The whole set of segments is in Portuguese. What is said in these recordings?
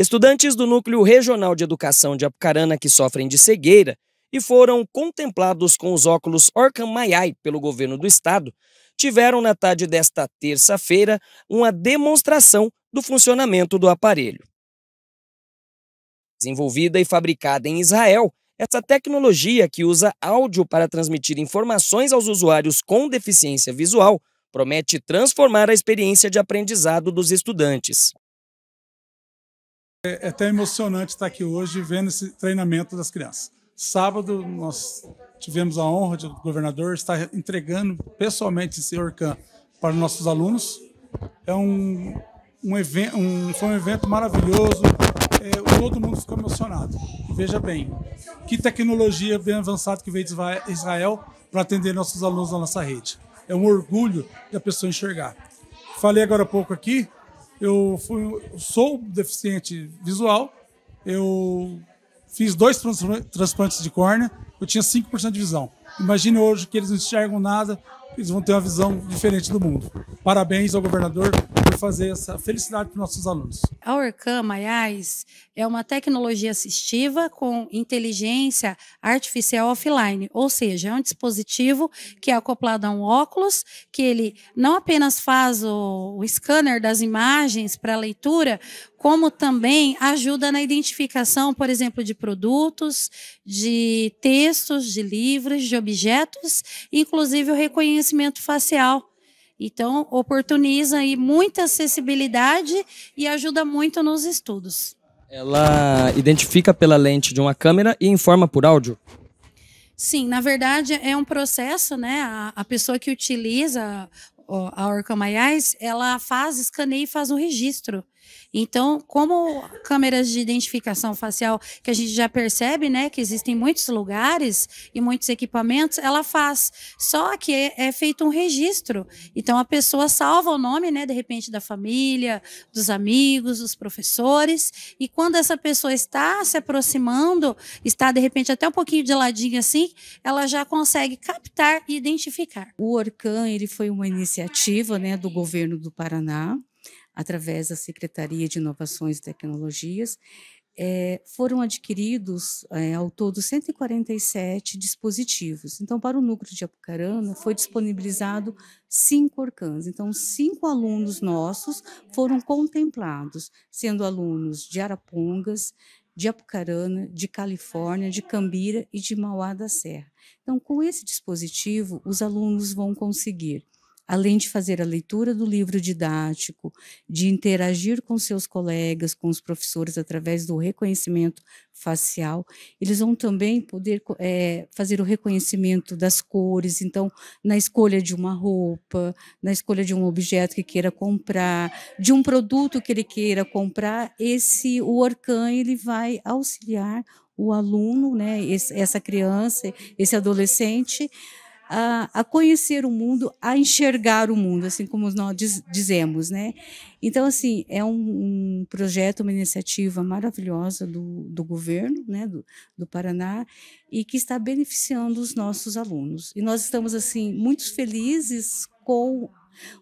Estudantes do Núcleo Regional de Educação de Apucarana que sofrem de cegueira e foram contemplados com os óculos Orcan Mayai pelo governo do estado tiveram na tarde desta terça-feira uma demonstração do funcionamento do aparelho. Desenvolvida e fabricada em Israel, essa tecnologia que usa áudio para transmitir informações aos usuários com deficiência visual promete transformar a experiência de aprendizado dos estudantes. É, é até emocionante estar aqui hoje vendo esse treinamento das crianças. Sábado, nós tivemos a honra de o governador estar entregando pessoalmente esse Orcan para nossos alunos. É um, um, evento um foi um evento maravilhoso, é, todo mundo ficou emocionado. Veja bem, que tecnologia bem avançada que veio de Israel para atender nossos alunos na nossa rede. É um orgulho da pessoa enxergar. Falei agora há pouco aqui eu fui, sou deficiente visual, eu fiz dois transplantes de córnea, eu tinha 5% de visão. Imagine hoje que eles não enxergam nada, eles vão ter uma visão diferente do mundo. Parabéns ao governador fazer essa felicidade para nossos alunos. A Orcam, Maiás, é uma tecnologia assistiva com inteligência artificial offline, ou seja, é um dispositivo que é acoplado a um óculos, que ele não apenas faz o, o scanner das imagens para leitura, como também ajuda na identificação, por exemplo, de produtos, de textos, de livros, de objetos, inclusive o reconhecimento facial então, oportuniza aí muita acessibilidade e ajuda muito nos estudos. Ela identifica pela lente de uma câmera e informa por áudio? Sim, na verdade é um processo, né? A, a pessoa que utiliza a Orca Maiais, ela faz, escaneia e faz um registro. Então, como câmeras de identificação facial, que a gente já percebe, né, que existem muitos lugares e muitos equipamentos, ela faz. Só que é, é, feito um registro. Então, a pessoa salva o nome, né, de repente, da família, dos amigos, dos professores. E quando essa pessoa está se aproximando, está, de repente, até um pouquinho de ladinho assim, ela já consegue captar e identificar. O Orcan, ele foi uma iniciativa, né, do governo do Paraná através da Secretaria de Inovações e Tecnologias, é, foram adquiridos é, ao todo 147 dispositivos. Então, para o núcleo de Apucarana, foi disponibilizado cinco orcãs. Então, cinco alunos nossos foram contemplados, sendo alunos de Arapongas, de Apucarana, de Califórnia, de Cambira e de Mauá da Serra. Então, com esse dispositivo, os alunos vão conseguir além de fazer a leitura do livro didático, de interagir com seus colegas, com os professores através do reconhecimento facial, eles vão também poder é, fazer o reconhecimento das cores, então, na escolha de uma roupa, na escolha de um objeto que queira comprar, de um produto que ele queira comprar, esse o Orcan ele vai auxiliar o aluno, né, esse, essa criança, esse adolescente, a, a conhecer o mundo, a enxergar o mundo, assim como nós diz, dizemos, né? Então, assim, é um, um, projeto, uma iniciativa maravilhosa do, do governo né, do, do, Paraná e que está beneficiando os nossos alunos. E nós estamos, assim, muito felizes com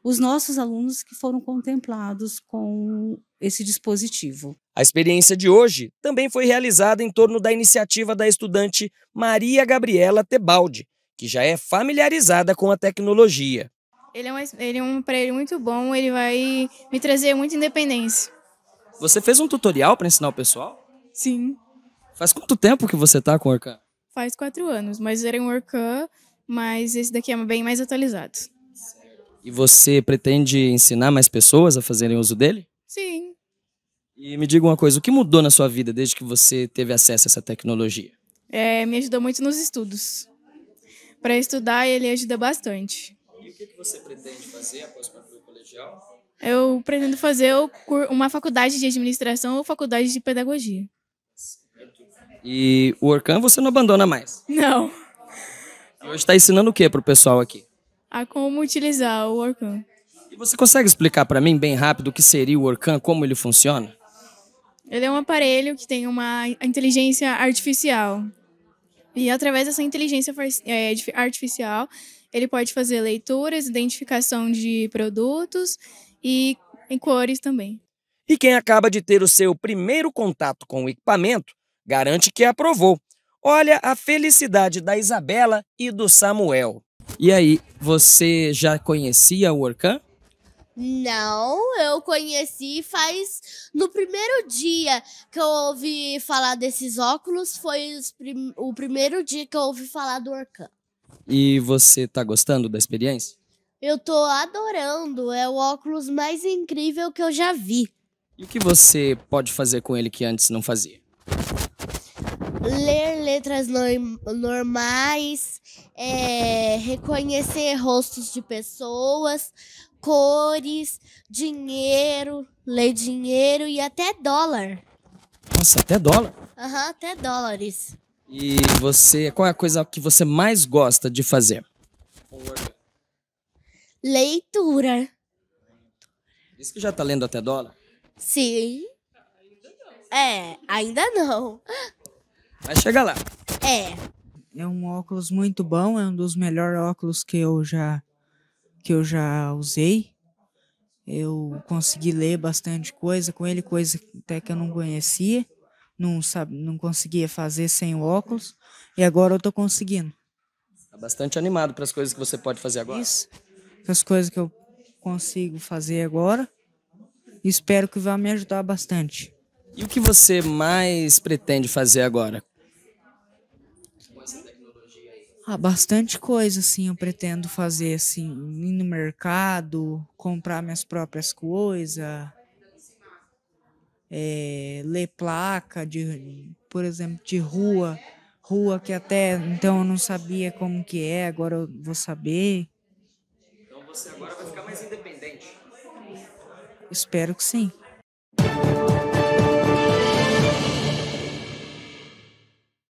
os nossos alunos que foram contemplados com esse dispositivo. A experiência de hoje também foi realizada em torno da iniciativa da estudante Maria Gabriela Tebaldi, que já é familiarizada com a tecnologia. Ele é, um, ele é um aparelho muito bom, ele vai me trazer muita independência. Você fez um tutorial para ensinar o pessoal? Sim. Faz quanto tempo que você está com o Orcan? Faz quatro anos, mas era um Orcan, mas esse daqui é bem mais atualizado. E você pretende ensinar mais pessoas a fazerem uso dele? Sim. E me diga uma coisa, o que mudou na sua vida desde que você teve acesso a essa tecnologia? É, me ajudou muito nos estudos. Para estudar, ele ajuda bastante. E o que você pretende fazer após o o colegial? Eu pretendo fazer uma faculdade de administração ou faculdade de pedagogia. E o Orkan você não abandona mais? Não. E hoje está ensinando o que para o pessoal aqui? A como utilizar o Orkan. E você consegue explicar para mim bem rápido o que seria o Orkan, como ele funciona? Ele é um aparelho que tem uma inteligência artificial. E através dessa inteligência é, artificial, ele pode fazer leituras, identificação de produtos e em cores também. E quem acaba de ter o seu primeiro contato com o equipamento garante que aprovou. Olha a felicidade da Isabela e do Samuel. E aí, você já conhecia o Orcan? Não, eu conheci faz no primeiro dia que eu ouvi falar desses óculos, foi prim... o primeiro dia que eu ouvi falar do Orcan. E você tá gostando da experiência? Eu tô adorando, é o óculos mais incrível que eu já vi. E o que você pode fazer com ele que antes não fazia? Ler letras normais, é, reconhecer rostos de pessoas, cores, dinheiro, ler dinheiro e até dólar. Nossa, até dólar? Aham, uhum, até dólares. E você, qual é a coisa que você mais gosta de fazer? Leitura. Isso que já tá lendo até dólar? Sim. É, ainda não. Vai chegar lá. É. É um óculos muito bom, é um dos melhores óculos que eu já que eu já usei. Eu consegui ler bastante coisa com ele, coisa até que eu não conhecia, não, sabe, não conseguia fazer sem o óculos, e agora eu estou conseguindo. Está bastante animado para as coisas que você pode fazer agora? Isso, as coisas que eu consigo fazer agora, espero que vá me ajudar bastante. E o que você mais pretende fazer agora? Ah, bastante coisa, assim, eu pretendo fazer, assim, ir no mercado, comprar minhas próprias coisas, é, ler placa, de, por exemplo, de rua, rua que até então eu não sabia como que é, agora eu vou saber. Então você agora vai ficar mais independente? Espero que sim.